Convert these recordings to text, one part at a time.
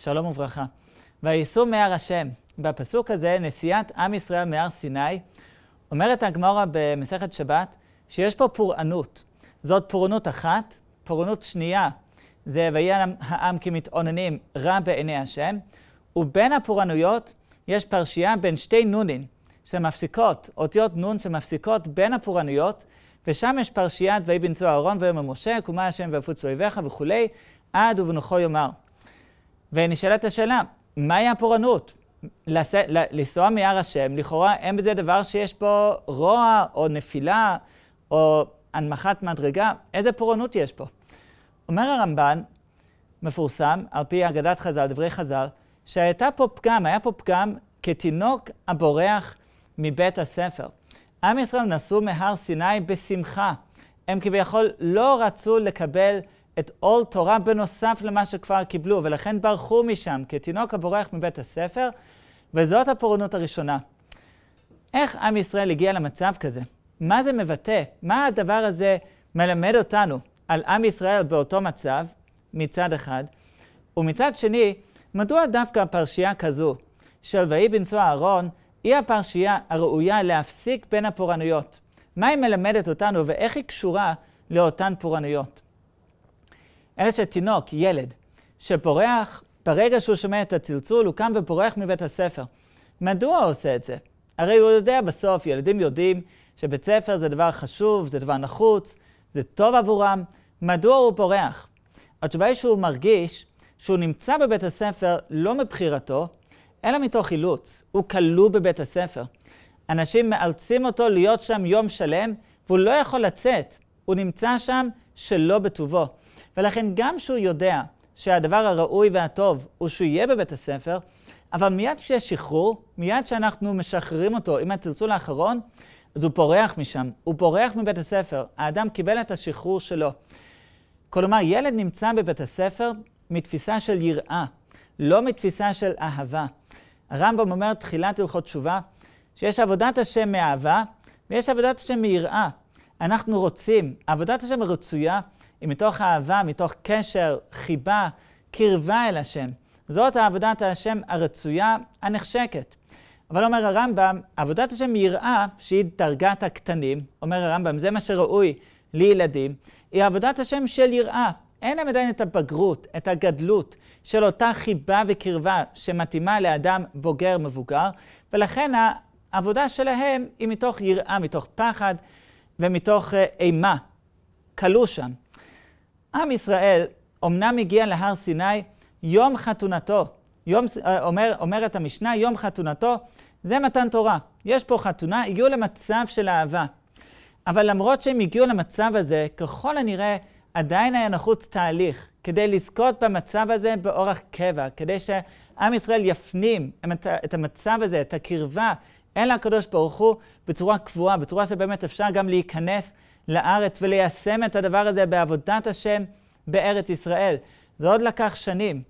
שלום וברכה. וייסעו מהר השם. בפסוק הזה, נסיעת עם ישראל מהר סיני, אומרת הגמרא במסכת שבת שיש פה פורענות. זאת פורענות אחת, פורענות שנייה, זה ויהיה העם כמתאוננים רע בעיני השם, ובין הפורענויות יש פרשייה בין שתי נונים שמפסיקות, אותיות נון שמפסיקות בין הפורענויות, ושם יש פרשיית ויהי בנצוע אהרון ויאמר משה, קומה השם ויפוצו אויביך וכולי, עד ובנוחו יאמר. ונשאלת השאלה, מהי הפורענות? לנסוע מהר השם, לכאורה אין בזה דבר שיש פה רוע או נפילה או הנמכת מדרגה, איזה פורענות יש פה? אומר הרמב"ן, מפורסם, על פי אגדת חז"ל, דברי חז"ל, שהייתה פה פגם, היה פה פגם כתינוק הבורח מבית הספר. עם ישראל נסעו מהר סיני בשמחה. הם כביכול לא רצו לקבל את עול תורה בנוסף למה שכבר קיבלו, ולכן ברחו משם, כתינוק הבורח מבית הספר, וזאת הפורענות הראשונה. איך עם ישראל הגיע למצב כזה? מה זה מבטא? מה הדבר הזה מלמד אותנו על עם ישראל באותו מצב, מצד אחד, ומצד שני, מדוע דווקא פרשייה כזו של ויהי בנשוא אהרון היא הפרשייה הראויה להפסיק בין הפורענויות? מה היא מלמדת אותנו ואיך היא קשורה לאותן פורענויות? אשת תינוק, ילד, שפורח, ברגע שהוא שומע את הצלצול, הוא קם ופורח מבית הספר. מדוע הוא עושה את זה? הרי הוא יודע בסוף, ילדים יודעים שבית ספר זה דבר חשוב, זה דבר נחוץ, זה טוב עבורם. מדוע הוא פורח? התשובה היא שהוא מרגיש שהוא נמצא בבית הספר לא מבחירתו, אלא מתוך אילוץ. הוא כלוא בבית הספר. אנשים מאלצים אותו להיות שם יום שלם, והוא לא יכול לצאת. הוא נמצא שם שלא בטובו. ולכן גם שהוא יודע שהדבר הראוי והטוב הוא שהוא יהיה בבית הספר, אבל מיד כשיש שחרור, מיד כשאנחנו משחררים אותו, אם תרצו לאחרון, אז הוא פורח משם, הוא פורח מבית הספר. האדם קיבל את השחרור שלו. כלומר, ילד נמצא בבית הספר מתפיסה של יראה, לא מתפיסה של אהבה. הרמב"ם אומר, תחילת הלכות תשובה, שיש עבודת השם מאהבה ויש עבודת השם מיראה. אנחנו רוצים, עבודת השם רצויה היא מתוך אהבה, מתוך קשר, חיבה, קרבה אל השם. זאת עבודת השם הרצויה, הנחשקת. אבל אומר הרמב"ם, עבודת השם יראה, שהיא דרגת הקטנים, אומר הרמב"ם, זה מה שראוי לילדים, היא עבודת השם של יראה. אין להם עדיין את הבגרות, את הגדלות של אותה חיבה וקרבה שמתאימה לאדם בוגר מבוגר, ולכן העבודה שלהם היא מתוך יראה, מתוך פחד ומתוך אה, אימה. כלו שם. עם ישראל אמנם הגיע להר סיני יום חתונתו. יום, אה, אומר, אומרת המשנה, יום חתונתו, זה מתן תורה. יש פה חתונה, הגיעו למצב של אהבה. אבל למרות שהם הגיעו למצב הזה, ככל הנראה עדיין היה נחוץ תהליך כדי לזכות במצב הזה באורח קבע, כדי שעם ישראל יפנים את המצב הזה, את הקרבה אל הקדוש ברוך הוא, בצורה קבועה, בצורה שבאמת אפשר גם להיכנס לארץ וליישם את הדבר הזה בעבודת השם בארץ ישראל. זה עוד לקח שנים.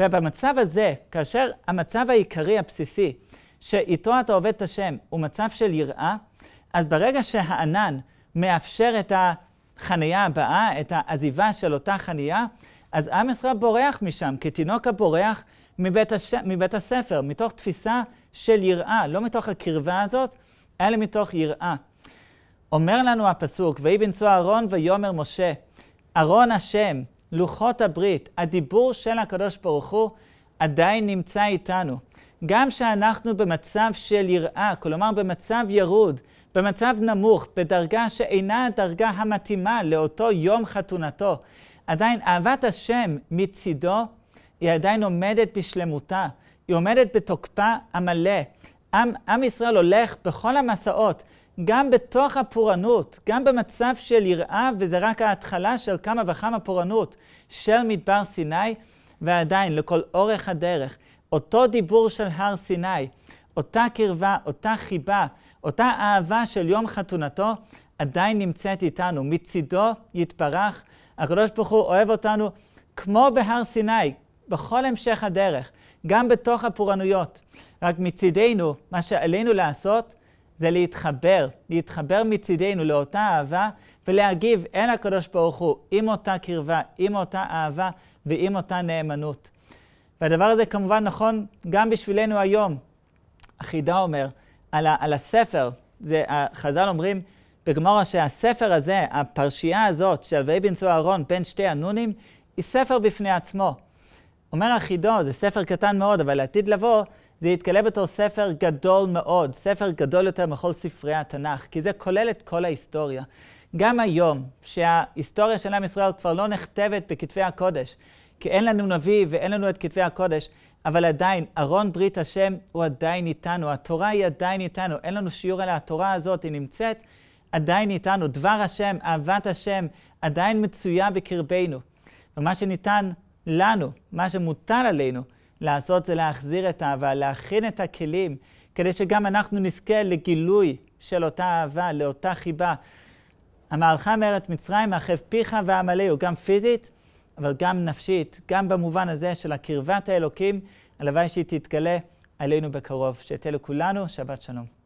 ובמצב הזה, כאשר המצב העיקרי, הבסיסי, שאיתו אתה עובד את השם, הוא מצב של יראה, אז ברגע שהענן מאפשר את החניה הבאה, את העזיבה של אותה חניה, אז עם ישראל בורח משם, כתינוק הבורח מבית, הש... מבית הספר, מתוך תפיסה של יראה, לא מתוך הקרבה הזאת, אלא מתוך יראה. אומר לנו הפסוק, ויהי בנשוא אהרון ויאמר משה, אהרון השם, לוחות הברית, הדיבור של הקדוש ברוך הוא, עדיין נמצא איתנו. גם שאנחנו במצב של יראה, כלומר במצב ירוד, במצב נמוך, בדרגה שאינה הדרגה המתאימה לאותו יום חתונתו, עדיין אהבת השם מצידו, היא עדיין עומדת בשלמותה, היא עומדת בתוקפה המלא. עם, עם ישראל הולך בכל המסעות גם בתוך הפורענות, גם במצב של יראה, וזה רק ההתחלה של כמה וכמה פורענות של מדבר סיני, ועדיין, לכל אורך הדרך, אותו דיבור של הר סיני, אותה קרבה, אותה חיבה, אותה אהבה של יום חתונתו, עדיין נמצאת איתנו. מצידו יתברך, הקדוש ברוך הוא אוהב אותנו כמו בהר סיני, בכל המשך הדרך, גם בתוך הפורענויות. רק מצידנו, מה שעלינו לעשות, זה להתחבר, להתחבר מצידנו לאותה אהבה ולהגיב אל הקדוש ברוך הוא עם אותה קרבה, עם אותה אהבה ועם אותה נאמנות. והדבר הזה כמובן נכון גם בשבילנו היום. החידה אומר על, ה- על הספר, זה, החז"ל אומרים בגמרא שהספר הזה, הפרשייה הזאת של ויהי בנשוא אהרון בין שתי הנונים, היא ספר בפני עצמו. אומר החידו, זה ספר קטן מאוד, אבל לעתיד לבוא, זה יתגלה בתור ספר גדול מאוד, ספר גדול יותר מכל ספרי התנ"ך, כי זה כולל את כל ההיסטוריה. גם היום, שההיסטוריה של עם ישראל כבר לא נכתבת בכתבי הקודש, כי אין לנו נביא ואין לנו את כתבי הקודש, אבל עדיין, ארון ברית השם הוא עדיין איתנו, התורה היא עדיין איתנו, אין לנו שיעור אלא התורה הזאת, היא נמצאת עדיין איתנו. דבר השם, אהבת השם, עדיין מצויה בקרבנו. ומה שניתן לנו, מה שמוטל עלינו, לעשות זה להחזיר את האהבה, להכין את הכלים, כדי שגם אנחנו נזכה לגילוי של אותה אהבה, לאותה חיבה. המהלכה מארץ מצרים, מאחב פיך הוא גם פיזית, אבל גם נפשית, גם במובן הזה של הקרבת האלוקים, הלוואי שהיא תתגלה עלינו בקרוב. שתהיה לכולנו שבת שלום.